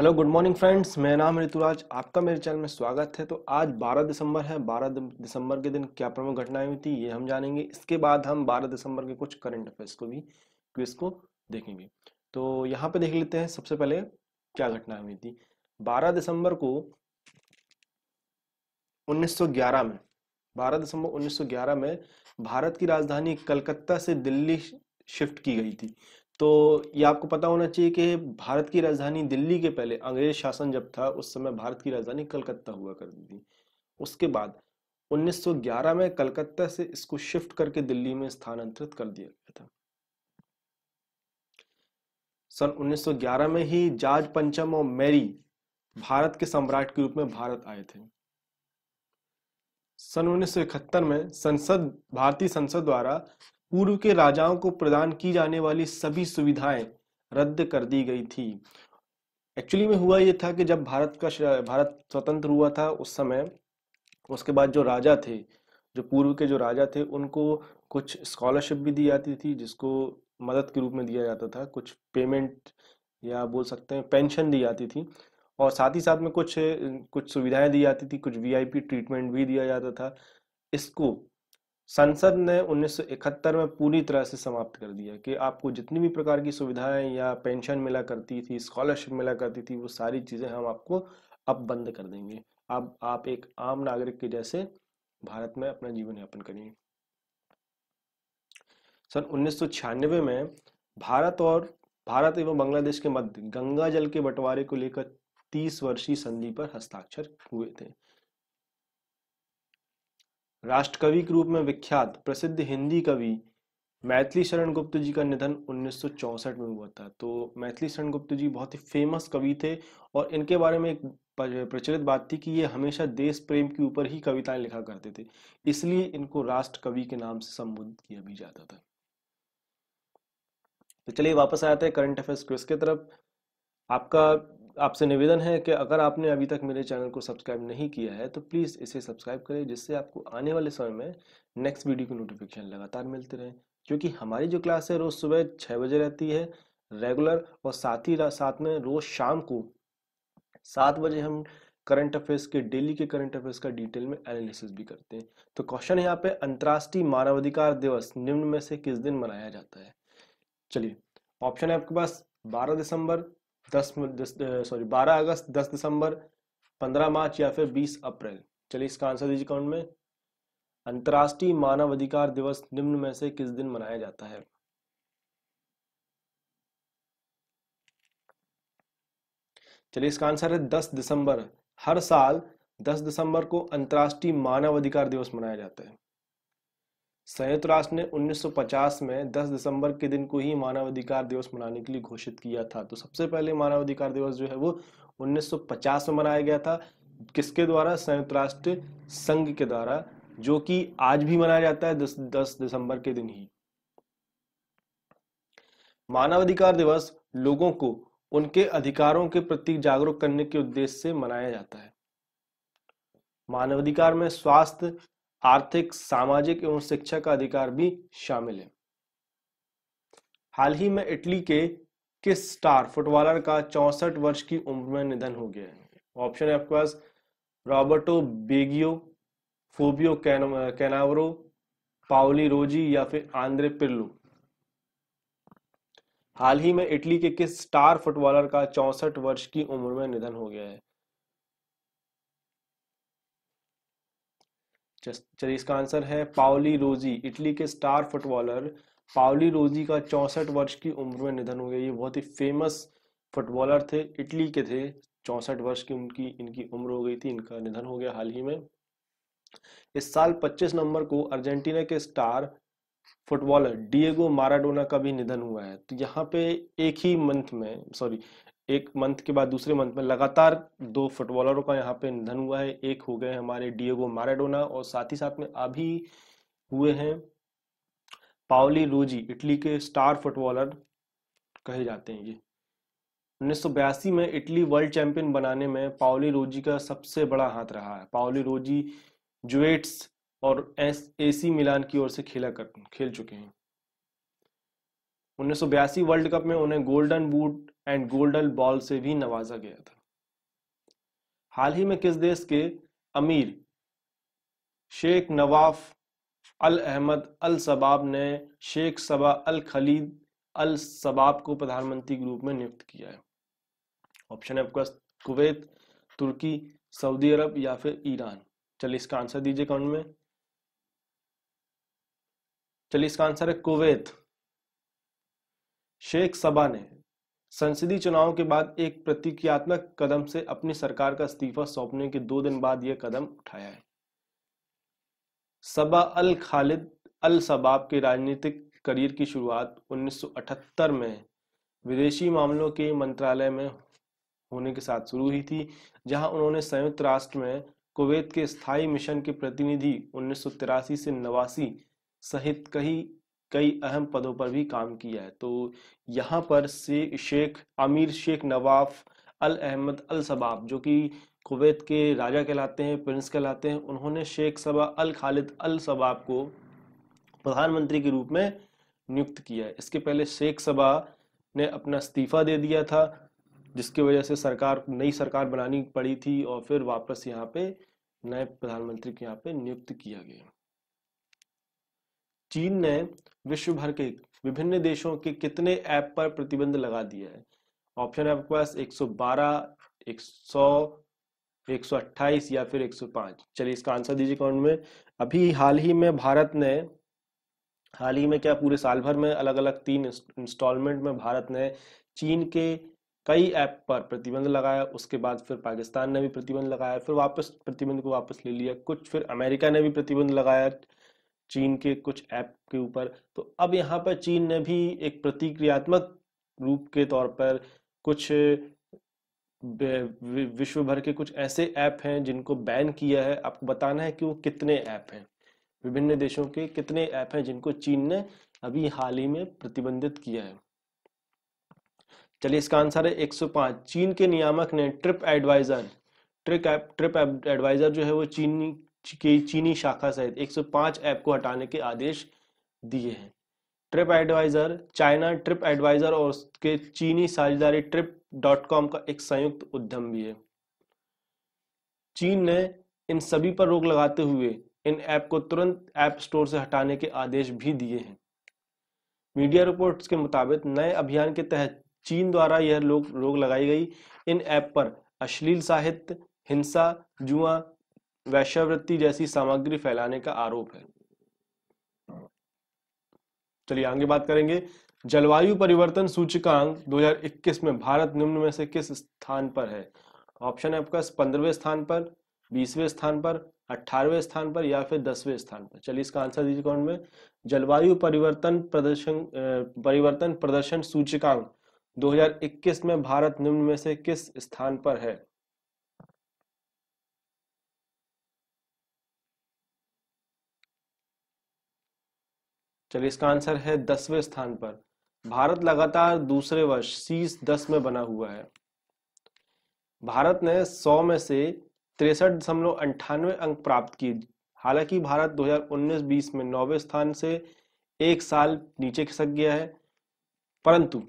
hello good morning friends मेरा नाम ऋतुराज आपका मेरे चैनल में स्वागत है तो आज 12 दिसंबर है 12 दिसंबर के दिन क्या प्रमुख घटनाएं हुई थी ये हम जानेंगे इसके बाद हम 12 दिसंबर के कुछ करंट अफेयर्स को भी क्विज को देखेंगे तो यहाँ पे देख लेते हैं सबसे पहले क्या घटना हुई थी 12 दिसंबर को 1911 में बारह दिसंबर उन्नीस में भारत की राजधानी कलकत्ता से दिल्ली शिफ्ट की गई थी तो ये आपको पता होना चाहिए कि भारत की राजधानी दिल्ली के पहले अंग्रेज शासन जब था उस समय भारत की राजधानी कलकत्ता हुआ करती थी उसके बाद 1911 में कलकत्ता से इसको शिफ्ट करके दिल्ली में स्थानांतरित कर दिया गया था सन 1911 में ही जाज पंचम और मैरी भारत के सम्राट के रूप में भारत आए थे सन उन्नीस में संसद भारतीय संसद द्वारा पूर्व के राजाओं को प्रदान की जाने वाली सभी सुविधाएं रद्द कर दी गई थी एक्चुअली में हुआ ये था कि जब भारत का भारत स्वतंत्र हुआ था उस समय उसके बाद जो राजा थे जो पूर्व के जो राजा थे उनको कुछ स्कॉलरशिप भी दी जाती थी जिसको मदद के रूप में दिया जाता था कुछ पेमेंट या बोल सकते हैं पेंशन दी जाती थी और साथ ही साथ में कुछ कुछ सुविधाएं दी जाती थी कुछ वीआईपी ट्रीटमेंट भी दिया जाता था इसको संसद ने 1971 में पूरी तरह से समाप्त कर दिया कि आपको जितनी भी प्रकार की सुविधाएं या पेंशन मिला करती थी स्कॉलरशिप मिला करती थी वो सारी चीज़ें हम आपको अब बंद कर देंगे अब आप एक आम नागरिक के जैसे भारत में अपना जीवन यापन करेंगे सन उन्नीस में भारत और भारत एवं बांग्लादेश के मध्य गंगा जल के बंटवारे को लेकर तीस वर्षीय संधि पर हस्ताक्षर हुए थे राष्ट्रकवि के रूप में विख्यात प्रसिद्ध हिंदी कवि मैथिली शरण गुप्त जी का निधन 1964 में हुआ था तो मैथिली शरण गुप्त जी बहुत ही फेमस कवि थे और इनके बारे में एक प्रचलित बात थी कि ये हमेशा देश प्रेम के ऊपर ही कविताएं लिखा करते थे इसलिए इनको राष्ट्र कवि के नाम से संबोधित किया भी जाता था तो चलिए वापस आते हैं करंट अफेयर्स क्विज की तरफ आपका आपसे निवेदन है कि अगर आपने अभी तक मेरे चैनल को सब्सक्राइब नहीं किया है तो प्लीज़ इसे सब्सक्राइब करें जिससे आपको आने वाले समय में नेक्स्ट वीडियो की नोटिफिकेशन लगातार मिलते रहे क्योंकि हमारी जो क्लास है रोज़ सुबह छः बजे रहती है रेगुलर और साथ ही साथ में रोज़ शाम को सात बजे हम करंट अफेयर्स के डेली के करंट अफेयर्स का डिटेल में एनालिसिस भी करते हैं तो क्वेश्चन यहाँ पे अंतर्राष्ट्रीय मानवाधिकार दिवस निम्न में से किस दिन मनाया जाता है चलिए ऑप्शन है आपके पास बारह दिसंबर दस सॉरी बारह अगस्त दस दिसंबर पंद्रह मार्च या फिर बीस अप्रैल चलिए इसका आंसर दीजिए कमेंट में अंतर्राष्ट्रीय मानव अधिकार दिवस निम्न में से किस दिन मनाया जाता है चलिए इसका आंसर है दस दिसंबर हर साल दस दिसंबर को अंतर्राष्ट्रीय मानव अधिकार दिवस मनाया जाता है संयुक्त राष्ट्र ने 1950 में 10 दिसंबर के दिन को ही मानवाधिकार दिवस मनाने के लिए घोषित किया था तो सबसे पहले मानवाधिकार दिवस जो है वो 1950 में मनाया गया था किसके द्वारा संयुक्त राष्ट्र संघ के द्वारा जो कि आज भी मनाया जाता है 10, दस दिसंबर के दिन ही मानवाधिकार दिवस लोगों को उनके अधिकारों के प्रति जागरूक करने के उद्देश्य से मनाया जाता है मानवाधिकार में स्वास्थ्य आर्थिक सामाजिक एवं शिक्षा का अधिकार भी शामिल है हाल ही में इटली के किस स्टार फुटबॉलर का चौसठ वर्ष की उम्र में निधन हो गया है ऑप्शन है आपके पास रॉबर्टो बेगियो फोबियो कैनावरो पाओली रोजी या फिर आंद्रे पिल्लू हाल ही में इटली के किस स्टार फुटबॉलर का चौसठ वर्ष की उम्र में निधन हो गया है चलिए इसका आंसर है पाओली रोजी इटली के स्टार फुटबॉलर पाओली रोजी का चौंसठ वर्ष की उम्र में निधन हो गया ये बहुत ही फेमस फुटबॉलर थे इटली के थे चौंसठ वर्ष की उनकी इनकी उम्र हो गई थी इनका निधन हो गया हाल ही में इस साल 25 नवंबर को अर्जेंटीना के स्टार फुटबॉलर डिएगो माराडोना का भी निधन हुआ है तो यहाँ पे एक ही मंथ में सॉरी एक मंथ के बाद दूसरे मंथ में लगातार दो फुटबॉलरों का यहाँ पे निधन हुआ है एक हो गए हमारे डिएगो मैराडोना और साथ ही साथ में अभी हुए हैं पाओली रोजी इटली के स्टार फुटबॉलर कहे जाते हैं ये उन्नीस में इटली वर्ल्ड चैंपियन बनाने में पाओली रोजी का सबसे बड़ा हाथ रहा है पाओली रोजी जुएट्स और एस एसी मिलान की ओर से खेला कर खेल चुके हैं उन्नीस वर्ल्ड कप में उन्हें golden boot and golden ball से भी नवाजा गया था हाल ही में किस देश के अमीर शेख नवाफ अल अहमद अल सबाब ने शेख सबा अल खलीद अल सबाब को प्रधानमंत्री के रूप में नियुक्त किया है ऑप्शन है आपका कुवैत तुर्की सऊदी अरब या फिर ईरान चलिए इसका आंसर दीजिए कमेंट में चलिए इसका आंसर है कुवैत शेख सबा ने संसदीय चुनाव के बाद एक प्रतिक्रियात्मक कदम से अपनी सरकार का इस्तीफा सौंपने के दो दिन बाद यह कदम उठाया है सबा अल खालिद अल सबाब के राजनीतिक करियर की शुरुआत 1978 में विदेशी मामलों के मंत्रालय में होने के साथ शुरू हुई थी जहां उन्होंने संयुक्त राष्ट्र में कुवैत के स्थायी मिशन के प्रतिनिधि उन्नीस से नवासी सहित कई कई अहम पदों पर भी काम किया है तो यहाँ पर से शेख आमिर शेख नवाफ अल अहमद अल सबाब जो कि कुवैत के राजा कहलाते हैं प्रिंस कहलाते हैं उन्होंने शेख सबा अल खालिद अल सबाब को प्रधानमंत्री के रूप में नियुक्त किया है इसके पहले शेख सबा ने अपना इस्तीफा दे दिया था जिसकी वजह से सरकार नई सरकार बनानी पड़ी थी और फिर वापस यहाँ पे नए प्रधानमंत्री के यहाँ पे नियुक्त किया गया चीन ने विश्व भर के विभिन्न देशों के कितने ऐप पर प्रतिबंध लगा दिया है ऑप्शन है आपके पास 112, 100, 128 या फिर 105 चलिए इसका आंसर दीजिए कमेंट में अभी हाल ही में भारत ने हाल ही में क्या पूरे साल भर में अलग अलग तीन इंस्टॉलमेंट में भारत ने चीन के कई ऐप पर प्रतिबंध लगाया उसके बाद फिर पाकिस्तान ने भी प्रतिबंध लगाया फिर वापस प्रतिबंध को वापस ले लिया कुछ फिर अमेरिका ने भी प्रतिबंध लगाया चीन के कुछ ऐप के ऊपर तो अब यहाँ पर चीन ने भी एक प्रतिक्रियात्मक रूप के तौर पर कुछ विश्व भर के कुछ ऐसे ऐप हैं जिनको बैन किया है आपको बताना है कि वो कितने ऐप हैं विभिन्न देशों के कितने ऐप हैं जिनको चीन ने अभी हाल ही में प्रतिबंधित किया है चलिए इसका आंसर है 105 चीन के नियामक ने Tripadvisor trip Tripadvisor जो है वो चीन की चीनी शाखा सहित 105 ऐप को हटाने के आदेश दिए हैं Tripadvisor China Tripadvisor और उसके चीनी साझेदारी ट्रिप डॉट कॉम का एक संयुक्त उद्यम भी है चीन ने इन सभी पर रोक लगाते हुए इन ऐप को तुरंत ऐप स्टोर से हटाने के आदेश भी दिए हैं मीडिया रिपोर्ट्स के मुताबिक नए अभियान के तहत चीन द्वारा यह रोक लगाई गई इन ऐप पर अश्लील साहित्य हिंसा जुआ वैश्यावृत्ति जैसी सामग्री फैलाने का आरोप है चलिए आगे बात करेंगे जलवायु परिवर्तन सूचकांक 2021 में भारत निम्न में से किस स्थान पर है ऑप्शन है आपका पंद्रहवें स्थान पर बीसवें स्थान पर अठारहवें स्थान पर या फिर दसवें स्थान पर चलिए इसका आंसर दीजिए कौन में जलवायु परिवर्तन प्रदर्शन परिवर्तन प्रदर्शन सूचकांक 2021 में भारत निम्न में से किस स्थान पर है चलिए इसका आंसर है दसवें स्थान पर भारत लगातार दूसरे वर्ष शीर्ष दस में बना हुआ है भारत ने 100 में से तिरसठ दशमलव अंठानवे अंक प्राप्त किए हालांकि भारत 2019-20 में नौवे स्थान से एक साल नीचे खिसक गया है परंतु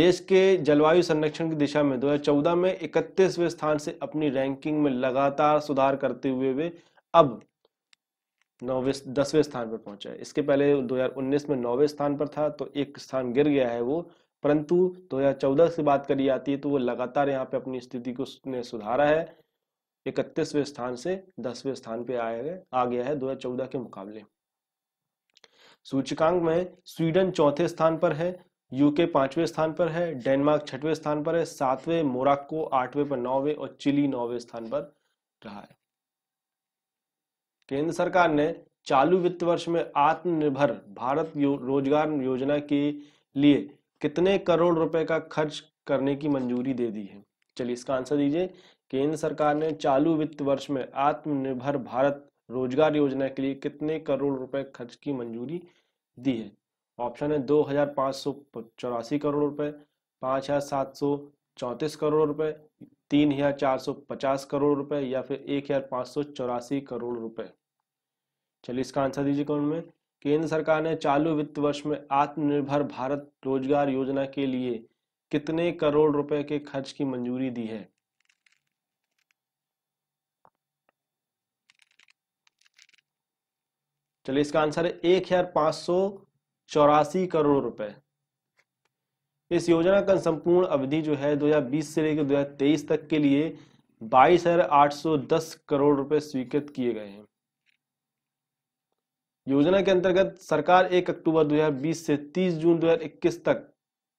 देश के जलवायु संरक्षण की दिशा में 2014 में इकतीसवें स्थान से अपनी रैंकिंग में लगातार सुधार करते हुए वे अब नौवे दसवें स्थान पर पहुंचा है इसके पहले 2019 में नौवे स्थान पर था तो एक स्थान गिर गया है वो परंतु 2014 से बात करी जाती है तो वो लगातार यहाँ पे अपनी स्थिति को ने सुधारा है इकतीसवें स्थान से दसवें स्थान पे आया गया आ गया है 2014 के मुकाबले सूचकांक में स्वीडन चौथे स्थान पर है यूके पांचवें स्थान पर है डेनमार्क छठवें स्थान पर है सातवें मोराक्को आठवें पर नौवे और चिली नौवे स्थान पर रहा है केंद्र सरकार ने चालू वित्त वर्ष में आत्मनिर्भर भारत यो, रोजगार योजना के लिए कितने करोड़ रुपए का खर्च करने की मंजूरी दे दी है चलिए इसका आंसर दीजिए केंद्र सरकार ने चालू वित्त वर्ष में आत्मनिर्भर भारत रोजगार योजना के लिए कितने करोड़ रुपए खर्च की मंजूरी दी है ऑप्शन है दो हजार पाँच सौ चौरासी करोड़ रुपए पाँच हजार सात सौ चौंतीस करोड़ रुपए तीन हजार चार सौ पचास करोड़ रुपए या फिर एक हजार पाँच सौ चौरासी करोड़ रुपए चलिए इसका आंसर दीजिए कौन में केंद्र सरकार ने चालू वित्त वर्ष में आत्मनिर्भर भारत रोजगार योजना के लिए कितने करोड़ रुपए के खर्च की मंजूरी दी है चलिए इसका आंसर है एक हजार पाँच सौ चौरासी करोड़ रुपए इस योजना का संपूर्ण अवधि जो है 2020 से लेकर 2023 तक के लिए बाईस करोड़ रुपए स्वीकृत किए गए हैं योजना के अंतर्गत सरकार 1 अक्टूबर 2020 से 30 जून 2021 तक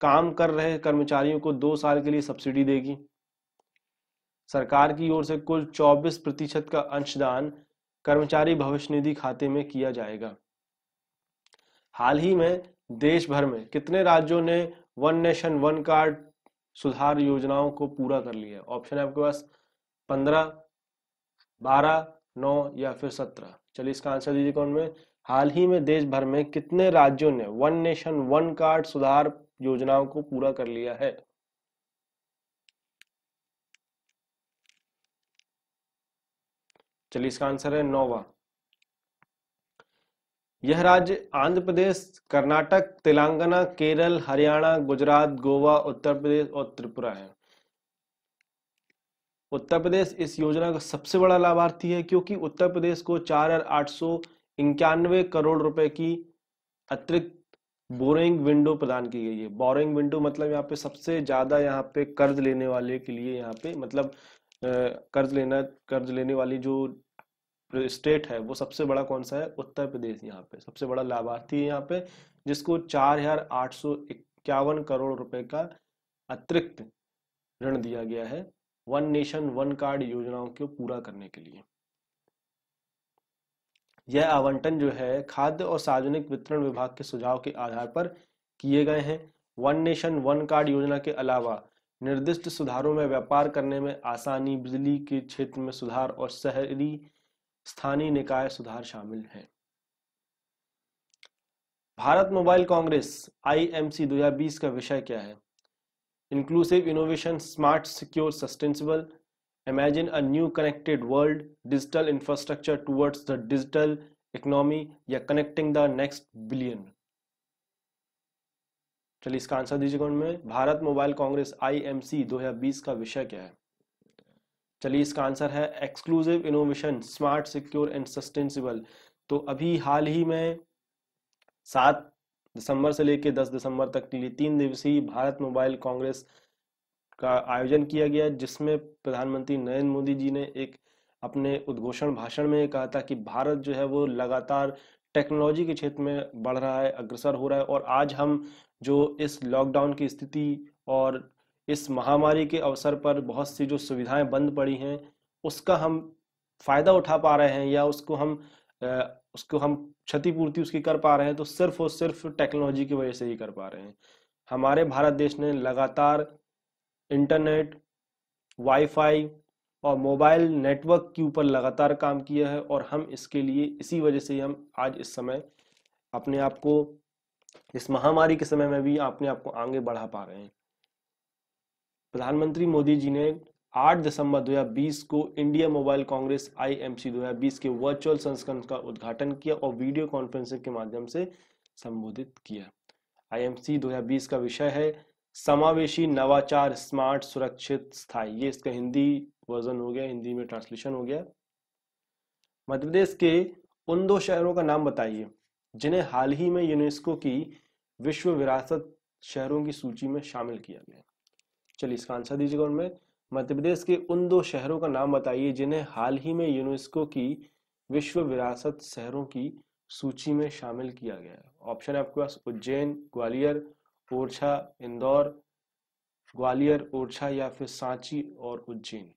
काम कर रहे कर्मचारियों को दो साल के लिए सब्सिडी देगी सरकार की ओर से कुल 24 प्रतिशत का अंशदान कर्मचारी भविष्य निधि खाते में किया जाएगा हाल ही में देश भर में कितने राज्यों ने वन नेशन वन कार्ड सुधार योजनाओं को पूरा कर लिया ऑप्शन है आपके पास पंद्रह बारह नौ या फिर सत्रह चलिए इसका आंसर दीजिए कौन में हाल ही में देश भर में कितने राज्यों ने वन नेशन वन कार्ड सुधार योजनाओं को पूरा कर लिया है चलिए इसका आंसर है नौवा यह राज्य आंध्र प्रदेश कर्नाटक तेलंगाना केरल हरियाणा गुजरात गोवा उत्तर प्रदेश और त्रिपुरा है उत्तर प्रदेश इस योजना का सबसे बड़ा लाभार्थी है क्योंकि उत्तर प्रदेश को चार हजार आठ सौ इक्यानवे करोड़ रुपए की अतिरिक्त बोरिंग विंडो प्रदान की गई है बोरिंग विंडो मतलब यहाँ पे सबसे ज्यादा यहाँ पे कर्ज लेने वाले के लिए यहाँ पे मतलब कर्ज लेना कर्ज लेने वाली जो स्टेट है वो सबसे बड़ा कौन सा है उत्तर प्रदेश यहाँ पे सबसे बड़ा लाभार्थी है यहाँ पे जिसको चार हजार आठ सौ इक्यावन करोड़ रुपए का अतिरिक्त ऋण दिया गया है वन नेशन वन कार्ड योजनाओं को पूरा करने के लिए यह आवंटन जो है खाद्य और सार्वजनिक वितरण विभाग के सुझाव के आधार पर किए गए हैं वन नेशन वन कार्ड योजना के अलावा निर्दिष्ट सुधारों में व्यापार करने में आसानी बिजली के क्षेत्र में सुधार और शहरी स्थानीय निकाय सुधार शामिल हैं भारत मोबाइल कांग्रेस आईएमसी 2020 का विषय क्या है inclusive innovation smart secure sustainable imagine a new connected world digital infrastructure towards the digital economy या कनेक्टिंग द नेक्स्ट बिलियन चलिए इसका आंसर दीजिएगा में भारत मोबाइल कांग्रेस आईएमसी 2020 का विषय क्या है चलिए इसका आंसर है exclusive innovation smart secure and sustainable तो अभी हाल ही में सात दिसंबर से लेकर दस दिसंबर तक के लिए तीन दिवसीय भारत मोबाइल कांग्रेस का आयोजन किया गया जिसमें प्रधानमंत्री नरेंद्र मोदी जी ने एक अपने उद्घोषण भाषण में कहा था कि भारत जो है वो लगातार टेक्नोलॉजी के क्षेत्र में बढ़ रहा है अग्रसर हो रहा है और आज हम जो इस लॉकडाउन की स्थिति और इस महामारी के अवसर पर बहुत सी जो सुविधाएं बंद पड़ी हैं उसका हम फ़ायदा उठा पा रहे हैं या उसको हम उसको हम क्षतिपूर्ति उसकी कर पा रहे हैं तो सिर्फ और सिर्फ टेक्नोलॉजी की वजह से ही कर पा रहे हैं हमारे भारत देश ने लगातार इंटरनेट वाईफाई और मोबाइल नेटवर्क के ऊपर लगातार काम किया है और हम इसके लिए इसी वजह से हम आज इस समय अपने आप को इस महामारी के समय में भी अपने आप को आगे बढ़ा पा रहे हैं प्रधानमंत्री मोदी जी ने 8 दिसंबर 2020 को इंडिया मोबाइल कांग्रेस आईएमसी 2020 के वर्चुअल संस्करण का उद्घाटन किया और वीडियो कॉन्फ्रेंसिंग के माध्यम से संबोधित किया आईएमसी 2020 का विषय है समावेशी नवाचार स्मार्ट सुरक्षित स्थायी ये इसका हिंदी वर्जन हो गया हिंदी में ट्रांसलेशन हो गया मध्य प्रदेश के उन दो शहरों का नाम बताइए जिन्हें हाल ही में यूनेस्को की विश्व विरासत शहरों की सूची में शामिल किया गया चलिए इसका आंसर दीजिएगा उनमें मध्य प्रदेश के उन दो शहरों का नाम बताइए जिन्हें हाल ही में यूनेस्को की विश्व विरासत शहरों की सूची में शामिल किया गया है ऑप्शन है आपके पास उज्जैन ग्वालियर ओरछा इंदौर ग्वालियर ओरछा या फिर सांची और उज्जैन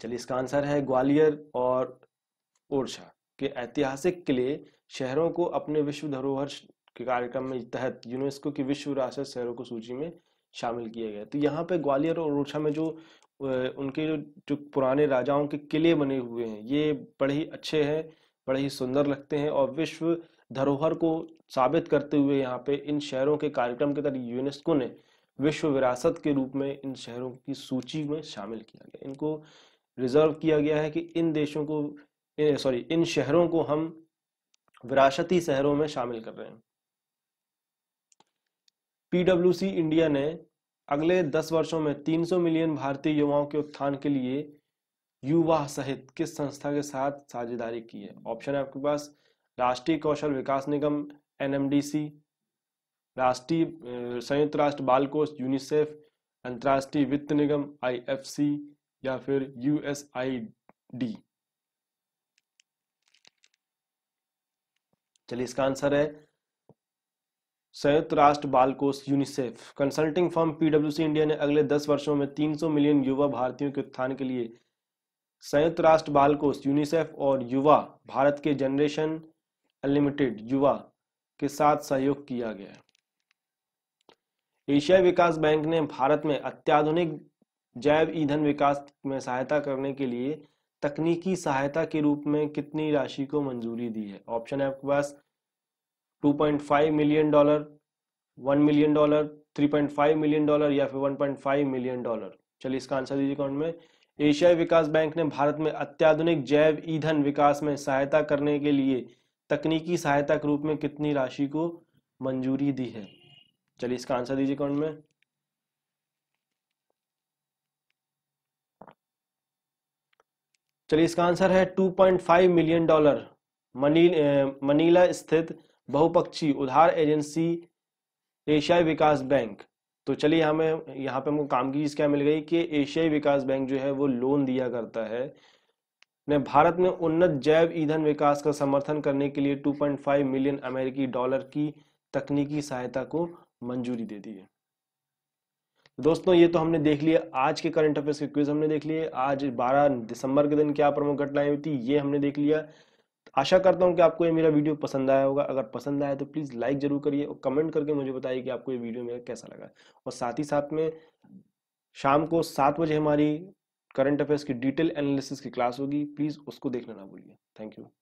चलिए इसका आंसर है ग्वालियर और ओरछा के ऐतिहासिक किले शहरों को अपने विश्व धरोहर के कार्यक्रम में तहत यूनेस्को की विश्व विरासत शहरों को सूची में शामिल किया गया तो यहाँ पे ग्वालियर और ओरछा में जो उनके जो जो पुराने राजाओं के किले बने हुए हैं ये बड़े ही अच्छे हैं बड़े ही सुंदर लगते हैं और विश्व धरोहर को साबित करते हुए यहाँ पे इन शहरों के कार्यक्रम के तहत यूनेस्को ने विश्व विरासत के रूप में इन शहरों की सूची में शामिल किया गया इनको रिजर्व किया गया है कि इन देशों को सॉरी इन शहरों को हम विरासती शहरों में शामिल कर रहे हैं पीडब्ल्यू इंडिया ने अगले दस वर्षों में 300 मिलियन भारतीय युवाओं के उत्थान के लिए युवा सहित किस संस्था के साथ साझेदारी की है ऑप्शन है आपके पास राष्ट्रीय कौशल विकास निगम एन राष्ट्रीय संयुक्त राष्ट्र बाल कोष यूनिसेफ अंतर्राष्ट्रीय वित्त निगम आई या फिर यू चलिए इसका आंसर है संयुक्त राष्ट्र बाल कोष यूनिसेफ कंसल्टिंग फर्म पीडब्ल्यूसी इंडिया ने अगले दस वर्षों में 300 मिलियन युवा भारतीयों के उत्थान के लिए संयुक्त राष्ट्र बाल कोष यूनिसेफ और युवा भारत के जनरेशन अनलिमिटेड युवा के साथ सहयोग किया गया एशियाई विकास बैंक ने भारत में अत्याधुनिक जैव ईंधन विकास में सहायता करने के लिए तकनीकी सहायता के रूप में कितनी राशि को मंजूरी दी है ऑप्शन है आपके पास 2.5 million dollar 1 million dollar 3.5 million dollar या फिर 1.5 मिलियन डॉलर चलिए इसका आंसर दीजिए कमेंट में एशियाई विकास बैंक ने भारत में अत्याधुनिक जैव ईंधन विकास में सहायता करने के लिए तकनीकी सहायता के रूप में कितनी राशि को मंजूरी दी है चलिए इसका आंसर दीजिए कमेंट में चलिए इसका आंसर है 2.5 मिलियन डॉलर मनी मनीला स्थित बहुपक्षी उधार एजेंसी एशियाई विकास बैंक तो चलिए हमें यहाँ पे हमको काम की चीज़ क्या मिल गई कि एशियाई विकास बैंक जो है वो लोन दिया करता है ने भारत में उन्नत जैव ईंधन विकास का समर्थन करने के लिए 2.5 मिलियन अमेरिकी डॉलर की तकनीकी सहायता को मंजूरी दे दी है दोस्तों ये तो हमने देख लिया आज के करंट अफेयर्स के क्विज हमने देख लिए आज 12 दिसंबर के दिन क्या प्रमुख घटनाएं हुई थी ये हमने देख लिया आशा करता हूँ कि आपको ये मेरा वीडियो पसंद आया होगा अगर पसंद आया तो प्लीज़ लाइक जरूर करिए और कमेंट करके मुझे बताइए कि आपको ये वीडियो मेरा कैसा लगा और साथ ही साथ में शाम को सात बजे हमारी करंट अफेयर्स की डिटेल एनालिसिस की क्लास होगी प्लीज़ उसको देखना ना भूलिए थैंक यू